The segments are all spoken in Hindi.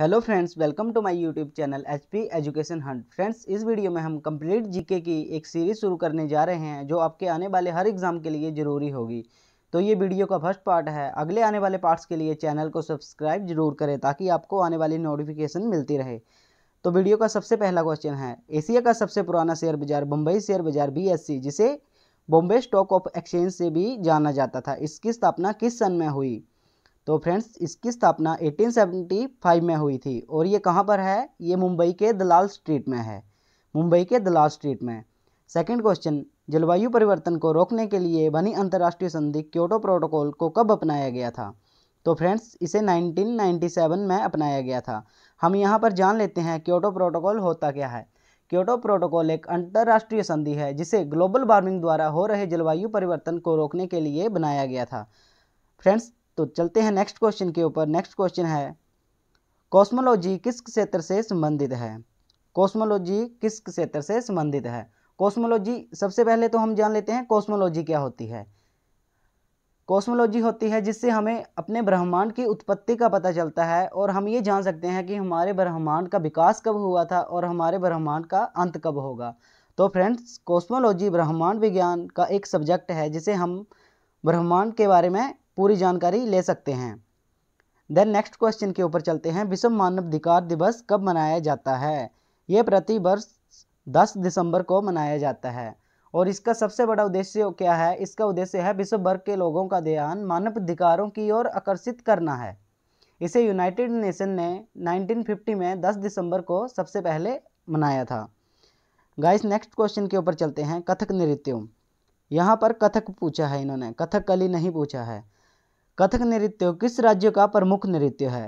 hello friends welcome to my YouTube channel H P education hunt friends इस वीडियो में हम कंप्लीट जीके की एक सीरीज शुरू करने जा रहे हैं जो आपके आने वाले हर एग्ज़ाम के लिए ज़रूरी होगी तो ये वीडियो का फर्स्ट पार्ट है अगले आने वाले पार्ट्स के लिए चैनल को सब्सक्राइब जरूर करें ताकि आपको आने वाली नोटिफिकेशन मिलती रहे तो वीडियो का सबसे पहला क्वेश्चन है एशिया का सबसे पुराना शेयर बाजार बम्बई शेयर बाजार बी जिसे बॉम्बे स्टॉक ऑफ एक्सचेंज से भी जाना जाता था इसकी स्थापना किस सन में हुई तो फ्रेंड्स इसकी स्थापना 1875 में हुई थी और ये कहाँ पर है ये मुंबई के दलाल स्ट्रीट में है मुंबई के दलाल स्ट्रीट में सेकंड क्वेश्चन जलवायु परिवर्तन को रोकने के लिए बनी अंतर्राष्ट्रीय संधि क्योटो प्रोटोकॉल को कब अपनाया गया था तो फ्रेंड्स इसे 1997 में अपनाया गया था हम यहाँ पर जान लेते हैं क्योटो प्रोटोकॉल होता क्या है क्योटो प्रोटोकॉल एक अंतर्राष्ट्रीय संधि है जिसे ग्लोबल वार्मिंग द्वारा हो रहे जलवायु परिवर्तन को रोकने के लिए बनाया गया था फ्रेंड्स तो चलते हैं नेक्स्ट क्वेश्चन के ऊपर नेक्स्ट क्वेश्चन है कॉस्मोलॉजी किस क्षेत्र से संबंधित है कॉस्मोलॉजी किस क्षेत्र से संबंधित है कॉस्मोलॉजी सबसे पहले तो हम जान लेते हैं कॉस्मोलॉजी क्या होती है कॉस्मोलॉजी होती है जिससे हमें अपने ब्रह्मांड की उत्पत्ति का पता चलता है और हम ये जान सकते हैं कि हमारे ब्रह्मांड का विकास कब हुआ था और हमारे ब्रह्मांड का अंत कब होगा तो फ्रेंड्स कॉस्मोलॉजी ब्रह्मांड विज्ञान का एक सब्जेक्ट है जिसे हम ब्रह्मांड के बारे में पूरी जानकारी ले सकते हैं देन नेक्स्ट क्वेश्चन के ऊपर चलते हैं विश्व मानवाधिकार दिवस कब मनाया जाता है ये प्रति वर्ष दस दिसंबर को मनाया जाता है और इसका सबसे बड़ा उद्देश्य क्या है इसका उद्देश्य है विश्व भर के लोगों का ध्यान मानवाधिकारों की ओर आकर्षित करना है इसे यूनाइटेड नेशन ने 1950 में 10 दिसंबर को सबसे पहले मनाया था गाइस नेक्स्ट क्वेश्चन के ऊपर चलते हैं कथक नृत्यों यहाँ पर कथक पूछा है इन्होंने कथक कली नहीं पूछा है कथक नृत्य किस राज्य का प्रमुख नृत्य है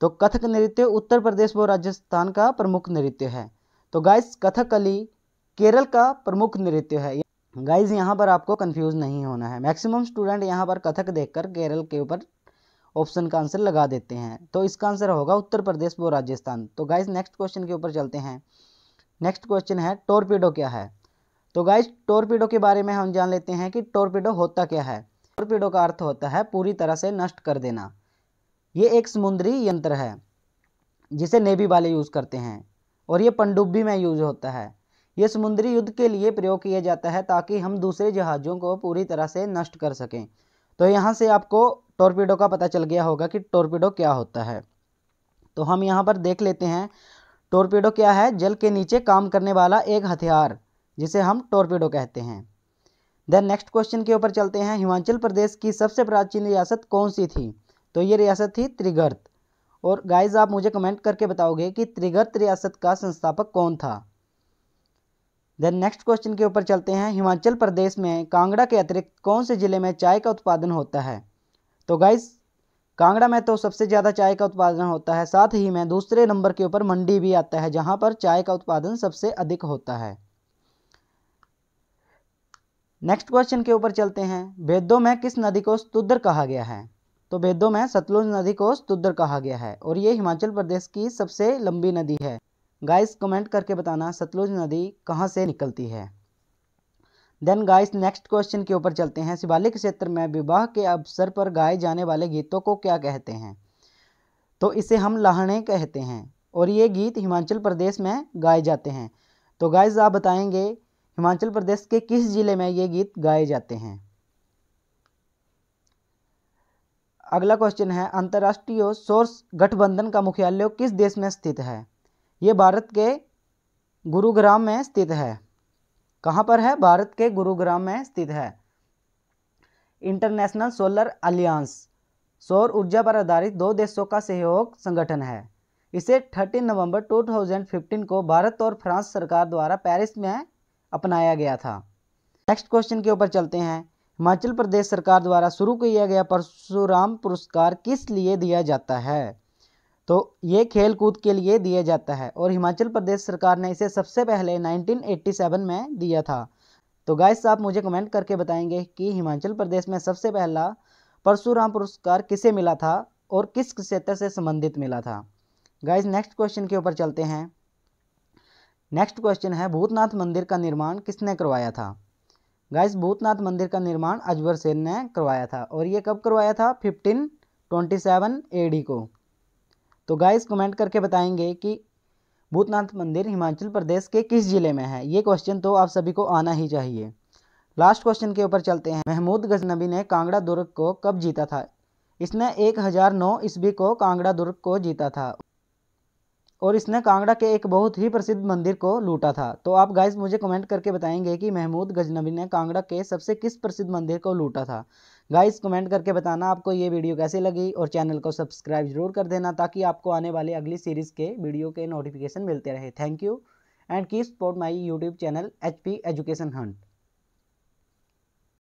तो कथक नृत्य उत्तर प्रदेश व राजस्थान का प्रमुख नृत्य है तो गाइस कथकली केरल का प्रमुख नृत्य है गाइज यहाँ पर आपको कंफ्यूज नहीं होना है मैक्सिमम स्टूडेंट यहाँ पर कथक देखकर केरल के ऊपर ऑप्शन का आंसर लगा देते हैं तो इसका आंसर होगा उत्तर प्रदेश व राजस्थान तो गाइज नेक्स्ट क्वेश्चन के ऊपर चलते हैं नेक्स्ट क्वेश्चन है टोरपीडो क्या है तो गाइज टोरपीडो के बारे में हम जान लेते हैं कि टोरपीडो होता क्या है टॉर्पीडो का अर्थ होता है पूरी तरह से नष्ट कर देना ये एक समुद्री यंत्र है जिसे नेवी वाले यूज़ करते हैं और ये पनडुब्बी में यूज होता है ये समुद्री युद्ध के लिए प्रयोग किया जाता है ताकि हम दूसरे जहाज़ों को पूरी तरह से नष्ट कर सकें तो यहाँ से आपको टॉर्पीडो का पता चल गया होगा कि टॉर्पीडो क्या होता है तो हम यहाँ पर देख लेते हैं टॉर्पीडो क्या है जल के नीचे काम करने वाला एक हथियार जिसे हम टॉर्पीडो कहते हैं देन नेक्स्ट क्वेश्चन के ऊपर चलते हैं हिमाचल प्रदेश की सबसे प्राचीन रियासत कौन सी थी तो ये रियासत थी त्रिगर्त और गाइज आप मुझे कमेंट करके बताओगे कि त्रिगर्त रियासत का संस्थापक कौन था देन नेक्स्ट क्वेश्चन के ऊपर चलते हैं हिमाचल प्रदेश में कांगड़ा के अतिरिक्त कौन से ज़िले में चाय का उत्पादन होता है तो गाइज कांगड़ा में तो सबसे ज़्यादा चाय का उत्पादन होता है साथ ही में दूसरे नंबर के ऊपर मंडी भी आता है जहाँ पर चाय का उत्पादन सबसे अधिक होता है नेक्स्ट क्वेश्चन के ऊपर चलते हैं वेदों में किस नदी को स्तुद्र कहा गया है तो वेदों में सतलुज नदी को स्तुद्र कहा गया है और ये हिमाचल प्रदेश की सबसे लंबी नदी है गाइस कमेंट करके बताना सतलुज नदी कहाँ से निकलती है देन गाइस नेक्स्ट क्वेश्चन के ऊपर चलते हैं शिवालिक क्षेत्र में विवाह के अवसर पर गाए जाने वाले गीतों को क्या कहते हैं तो इसे हम लाहणे कहते हैं और ये गीत हिमाचल प्रदेश में गाए जाते हैं तो गाइस आप बताएंगे हिमाचल प्रदेश के किस जिले में ये गीत गाए जाते हैं अगला क्वेश्चन है अंतर्राष्ट्रीय सोर्स गठबंधन का मुख्यालय किस देश में स्थित है ये भारत के गुरुग्राम में स्थित है कहाँ पर है भारत के गुरुग्राम में स्थित है इंटरनेशनल सोलर अलियांस सौर ऊर्जा पर आधारित दो देशों का सहयोग संगठन है इसे 13 नवंबर 2015 को भारत और फ्रांस सरकार द्वारा पेरिस में अपनाया गया था नेक्स्ट क्वेश्चन के ऊपर चलते हैं हिमाचल प्रदेश सरकार द्वारा शुरू किया गया परशुराम पुरस्कार किस लिए दिया जाता है तो ये खेल कूद के लिए दिया जाता है और हिमाचल प्रदेश सरकार ने इसे सबसे पहले 1987 में दिया था तो गाय आप मुझे कमेंट करके बताएंगे कि हिमाचल प्रदेश में सबसे पहला परशुराम पुरस्कार किसे मिला था और किस क्षेत्र से संबंधित मिला था गाइस नेक्स्ट क्वेश्चन के ऊपर चलते हैं नेक्स्ट क्वेश्चन है भूतनाथ मंदिर का निर्माण किसने करवाया था गाइस भूतनाथ मंदिर का निर्माण अजबर सेन ने करवाया था और ये कब करवाया था फिफ्टीन ट्वेंटी सेवन ए को तो गाइस कमेंट करके बताएंगे कि भूतनाथ मंदिर हिमाचल प्रदेश के किस ज़िले में है ये क्वेश्चन तो आप सभी को आना ही चाहिए लास्ट क्वेश्चन के ऊपर चलते हैं महमूद गजनबी ने कांगड़ा दुर्ग को कब जीता था इसने एक हज़ार नौ ईस्वी को कांगड़ा दुर्ग को जीता था और इसने कांगड़ा के एक बहुत ही प्रसिद्ध मंदिर को लूटा था तो आप गाइस मुझे कमेंट करके बताएंगे कि महमूद गजनबी ने कांगड़ा के सबसे किस प्रसिद्ध मंदिर को लूटा था गाइस कमेंट करके बताना आपको ये वीडियो कैसी लगी और चैनल को सब्सक्राइब जरूर कर देना ताकि आपको आने वाली अगली सीरीज़ के वीडियो के नोटिफिकेशन मिलते रहे थैंक यू एंड की support my YouTube channel H education Hunt